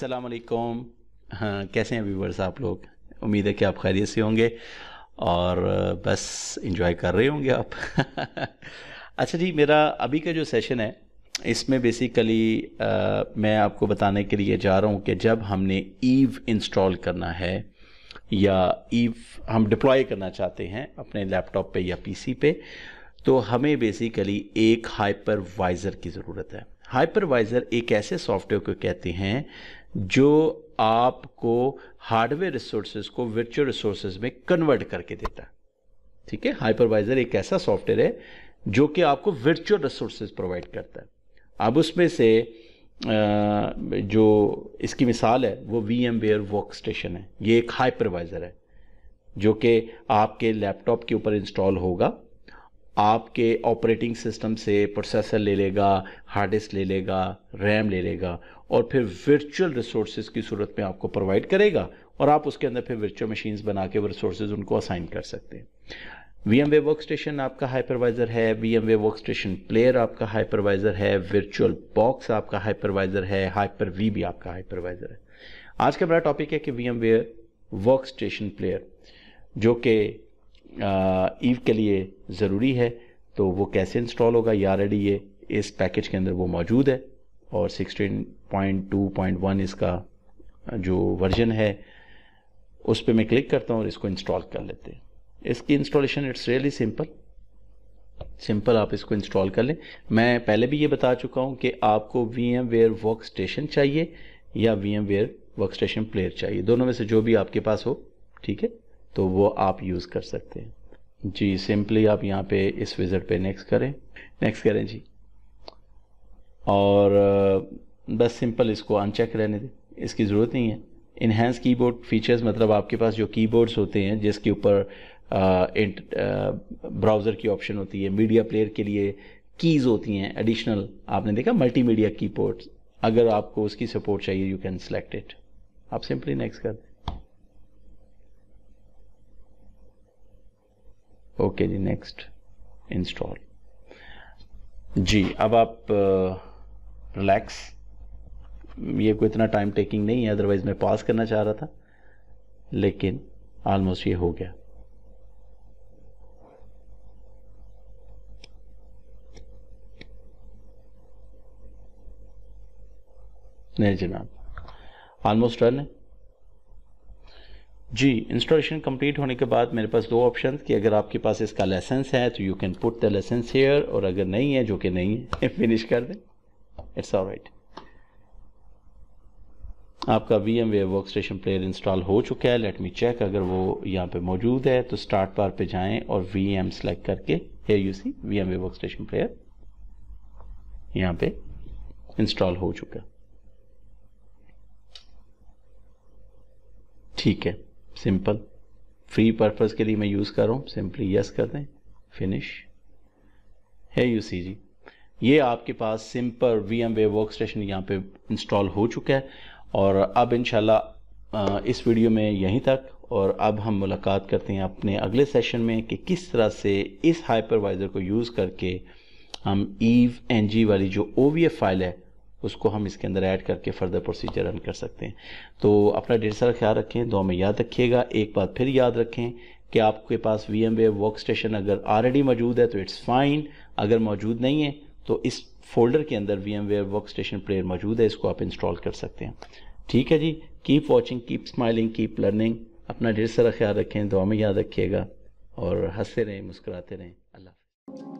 अस्सलाम वालेकुम हाँ कैसे हैं व्यूवर्स आप लोग उम्मीद है कि आप खैरियत से होंगे और बस इंजॉय कर रहे होंगे आप अच्छा जी मेरा अभी का जो सेशन है इसमें बेसिकली आ, मैं आपको बताने के लिए जा रहा हूँ कि जब हमने ईव इंस्टॉल करना है या ईव हम डिप्लॉय करना चाहते हैं अपने लैपटॉप पे या पीसी पे तो हमें बेसिकली एक हाइपरवाइज़र की ज़रूरत है हाइपरवाइज़र एक ऐसे सॉफ्टवेयर को कहते हैं जो आपको हार्डवेयर रिसोर्सेज को वर्चुअल रिसोर्सेज में कन्वर्ट करके देता है ठीक है हाइपरवाइजर एक ऐसा सॉफ्टवेयर है जो कि आपको वर्चुअल रिसोर्सेज प्रोवाइड करता है अब उसमें से जो इसकी मिसाल है वो VMware workstation है ये एक हाइपरवाइजर है जो कि आपके लैपटॉप के ऊपर इंस्टॉल होगा आपके ऑपरेटिंग सिस्टम से प्रोसेसर ले लेगा हार्ड डिस्क ले लेगा रैम ले लेगा और फिर वर्चुअल रिसोर्सेज की सूरत में आपको प्रोवाइड करेगा और आप उसके अंदर फिर वर्चुअल मशीन्स बना के रिसोर्सेज उनको असाइन कर सकते हैं VMware workstation आपका हाइपरवाइजर है VMware workstation player आपका हाइपरवाइजर है वर्चुअल बॉक्स आपका हाइपरवाइजर है हाइपर वी भी आपका हाइपरवाइजर है आज का बड़ा टॉपिक है कि VMware workstation player जो कि ईव के लिए ज़रूरी है तो वो कैसे इंस्टॉल होगा ये ऑलरेडी ये इस पैकेज के अंदर वो मौजूद है और 16.2.1 इसका जो वर्जन है उस पर मैं क्लिक करता हूँ और इसको इंस्टॉल कर लेते हैं इसकी installation it's really simple simple आप इसको इंस्टॉल कर लें मैं पहले भी ये बता चुका हूँ कि आपको VMware workstation चाहिए या VMware workstation player चाहिए दोनों में से जो भी आपके पास हो ठीक है तो वो आप यूज़ कर सकते हैं जी सिंपली आप यहाँ पे इस विज़िट पे नेक्स्ट करें नेक्स्ट करें जी और बस सिंपल इसको अनचेक रहने दें इसकी ज़रूरत नहीं है इन्हेंस कीबोर्ड फीचर्स मतलब आपके पास जो कीबोर्ड्स होते हैं जिसके ऊपर ब्राउज़र की ऑप्शन होती है मीडिया प्लेयर के लिए कीज़ होती हैं एडिशनल आपने देखा मल्टीमीडिया कीबोर्ड्स अगर आपको उसकी सपोर्ट चाहिए यू कैन सेलेक्ट इट आप सिंपली नेक्स्ट कर दें ओके जी नेक्स्ट इंस्टॉल जी अब आप रिलैक्स ये कोई इतना टाइम टेकिंग नहीं है अदरवाइज मैं पास करना चाह रहा था लेकिन ऑलमोस्ट ये हो गया नहीं जनाब ऑलमोस्ट डन है जी इंस्टॉलेशन कंप्लीट होने के बाद मेरे पास दो ऑप्शन कि अगर आपके पास इसका लाइसेंस है तो you can put the licence here और अगर नहीं है जो कि नहीं है फिनिश कर दें इट्स ऑल राइट आपका VMware workstation player install हो चुका है लेट मी चेक अगर वो यहाँ पे मौजूद है तो स्टार्ट पार पे जाएं और वी एम सेलेक्ट करके hey you see VMware workstation player यहाँ पे इंस्टॉल हो चुका ठीक है सिंपल फ्री पर्पज़ के लिए मैं यूज़ कर रहा हूँ सिंपली यस कर दें फिनिश है यू सी जी ये आपके पास simple VMware workstation यहाँ पर इंस्टॉल हो चुका है और अब इन इस वीडियो में यहीं तक और अब हम मुलाकात करते हैं अपने अगले सेशन में कि किस तरह से इस हाइपरवाइज़र को यूज़ करके हम ईव एन जी वाली जो ओ वी एफ फाइल है उसको हम इसके अंदर ऐड करके फर्दर प्रोसीजर रन कर सकते हैं तो अपना ढेर सारा ख्याल रखें दो में याद रखिएगा एक बात फिर याद रखें कि आपके पास VMware workstation अगर ऑलरेडी मौजूद है तो इट्स फाइन अगर मौजूद नहीं है तो इस फोल्डर के अंदर VMware workstation player मौजूद है इसको आप इंस्टॉल कर सकते हैं ठीक है जी keep watching keep smiling keep learning अपना ढेर सारा ख्याल रखें दो में याद रखिएगा और हंसते रहें मुस्कुराते रहें अल्लाह